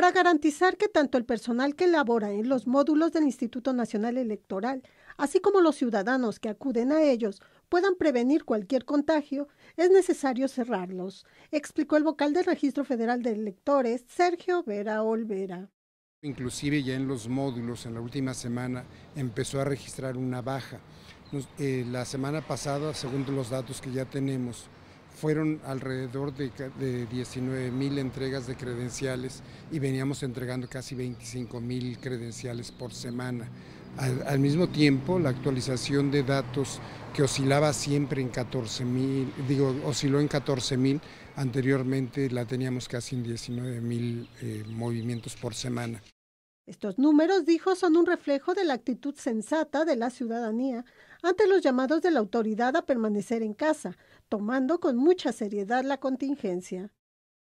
para garantizar que tanto el personal que labora en los módulos del Instituto Nacional Electoral, así como los ciudadanos que acuden a ellos, puedan prevenir cualquier contagio, es necesario cerrarlos, explicó el vocal del Registro Federal de Electores, Sergio Vera Olvera. Inclusive ya en los módulos, en la última semana, empezó a registrar una baja. Eh, la semana pasada, según los datos que ya tenemos, fueron alrededor de, 19 mil entregas de credenciales y veníamos entregando casi 25 mil credenciales por semana. Al, mismo tiempo, la actualización de datos que oscilaba siempre en 14 mil, digo, osciló en 14 mil, anteriormente la teníamos casi en 19 mil eh, movimientos por semana. Estos números, dijo, son un reflejo de la actitud sensata de la ciudadanía ante los llamados de la autoridad a permanecer en casa, tomando con mucha seriedad la contingencia.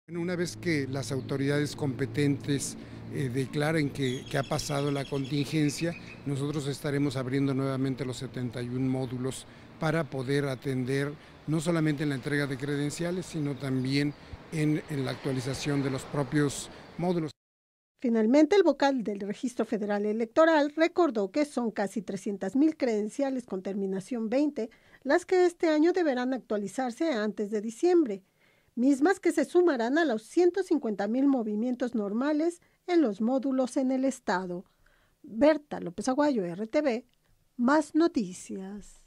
Una vez que las autoridades competentes eh, declaren que, ha pasado la contingencia, nosotros estaremos abriendo nuevamente los 71 módulos para poder atender no solamente en la entrega de credenciales, sino también en la actualización de los propios módulos. Finalmente, el vocal del Registro Federal Electoral recordó que son casi 300.000 credenciales con terminación 20 las que este año deberán actualizarse antes de diciembre, mismas que se sumarán a los 150.000 movimientos normales en los módulos en el Estado. Berta López Aguayo, RTV, más noticias.